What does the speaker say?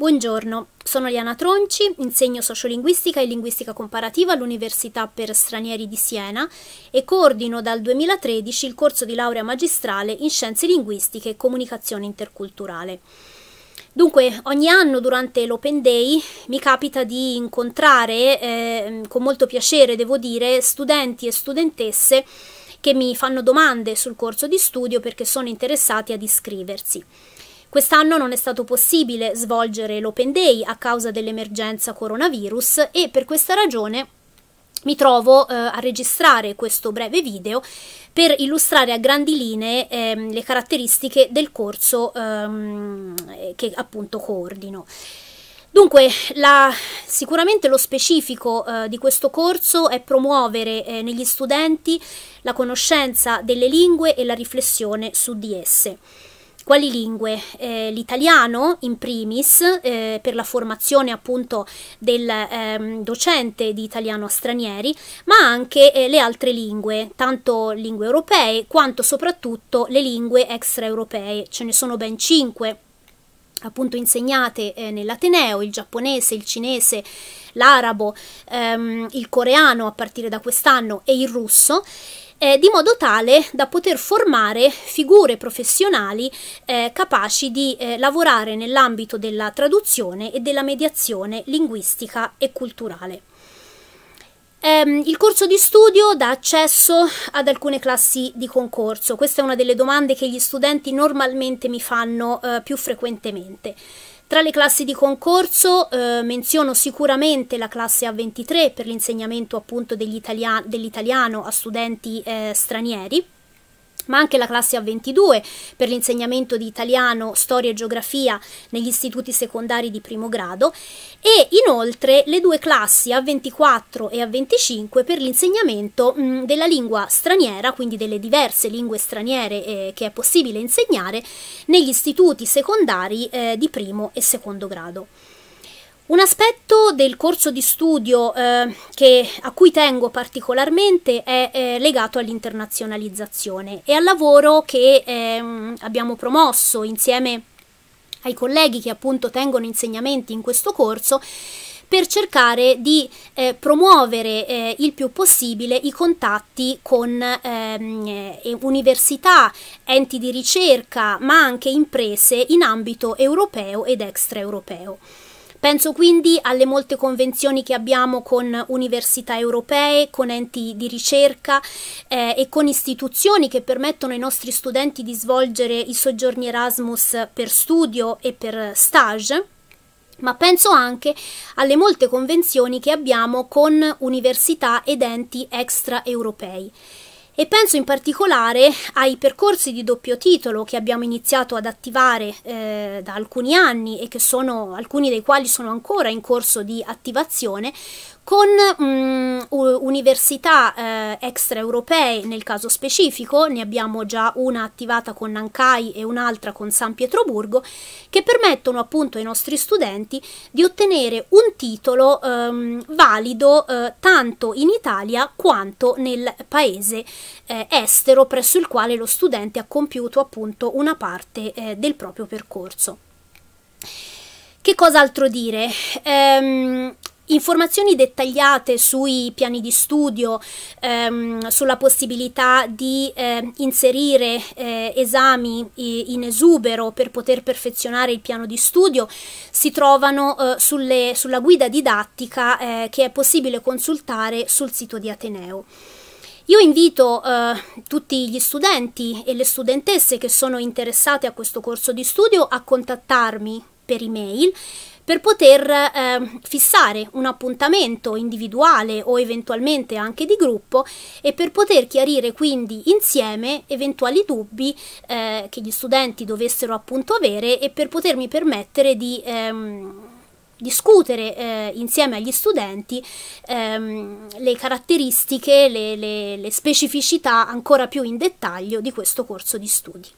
Buongiorno, sono Liana Tronci, insegno sociolinguistica e linguistica comparativa all'Università per Stranieri di Siena e coordino dal 2013 il corso di laurea magistrale in Scienze Linguistiche e Comunicazione Interculturale. Dunque, ogni anno durante l'Open Day mi capita di incontrare, eh, con molto piacere devo dire, studenti e studentesse che mi fanno domande sul corso di studio perché sono interessati ad iscriversi. Quest'anno non è stato possibile svolgere l'Open Day a causa dell'emergenza coronavirus e per questa ragione mi trovo eh, a registrare questo breve video per illustrare a grandi linee ehm, le caratteristiche del corso ehm, eh, che appunto coordino. Dunque, la, sicuramente lo specifico eh, di questo corso è promuovere eh, negli studenti la conoscenza delle lingue e la riflessione su di esse quali lingue? Eh, l'italiano in primis eh, per la formazione appunto del ehm, docente di italiano a stranieri, ma anche eh, le altre lingue, tanto lingue europee quanto soprattutto le lingue extraeuropee, ce ne sono ben cinque appunto insegnate eh, nell'Ateneo, il giapponese, il cinese, l'arabo, ehm, il coreano a partire da quest'anno e il russo eh, di modo tale da poter formare figure professionali eh, capaci di eh, lavorare nell'ambito della traduzione e della mediazione linguistica e culturale. Ehm, il corso di studio dà accesso ad alcune classi di concorso, questa è una delle domande che gli studenti normalmente mi fanno eh, più frequentemente. Tra le classi di concorso eh, menziono sicuramente la classe A23 per l'insegnamento appunto dell'italiano dell a studenti eh, stranieri ma anche la classe A22 per l'insegnamento di italiano, storia e geografia negli istituti secondari di primo grado e inoltre le due classi A24 e A25 per l'insegnamento mh, mm, della lingua straniera, quindi delle diverse lingue straniere eh, che è possibile insegnare negli istituti secondari eh, di primo e secondo grado. Un aspetto del corso di studio eh, che, a cui tengo particolarmente è eh, legato all'internazionalizzazione e al lavoro che eh, abbiamo promosso insieme ai colleghi che appunto tengono insegnamenti in questo corso per cercare di eh, promuovere eh, il più possibile i contatti con ehm, eh, università, enti di ricerca, ma anche imprese in ambito europeo ed extraeuropeo. Penso quindi alle molte convenzioni che abbiamo con università europee, con enti di ricerca eh, e con istituzioni che permettono ai nostri studenti di svolgere i soggiorni Erasmus per studio e per stage ma penso anche alle molte convenzioni che abbiamo con università ed enti extraeuropei e penso in particolare ai percorsi di doppio titolo che abbiamo iniziato ad attivare eh, da alcuni anni e che sono alcuni dei quali sono ancora in corso di attivazione con mh, mm, università eh, extraeuropee nel caso specifico, ne abbiamo già una attivata con Nankai e un'altra con San Pietroburgo, che permettono appunto ai nostri studenti di ottenere un titolo ehm, valido eh, tanto in Italia quanto nel paese eh, estero presso il quale lo studente ha compiuto appunto una parte eh, del proprio percorso. Che cos'altro dire? Ehm, Informazioni dettagliate sui piani di studio, ehm, sulla possibilità di eh, inserire eh, esami in esubero per poter perfezionare il piano di studio si trovano eh, sulle, sulla guida didattica eh, che è possibile consultare sul sito di Ateneo. Io invito eh, tutti gli studenti e le studentesse che sono interessate a questo corso di studio a contattarmi per email per poter eh, fissare un appuntamento individuale o eventualmente anche di gruppo e per poter chiarire quindi insieme eventuali dubbi eh, che gli studenti dovessero appunto avere e per potermi permettere di ehm, discutere eh, insieme agli studenti ehm, le caratteristiche, le, le, le specificità ancora più in dettaglio di questo corso di studi.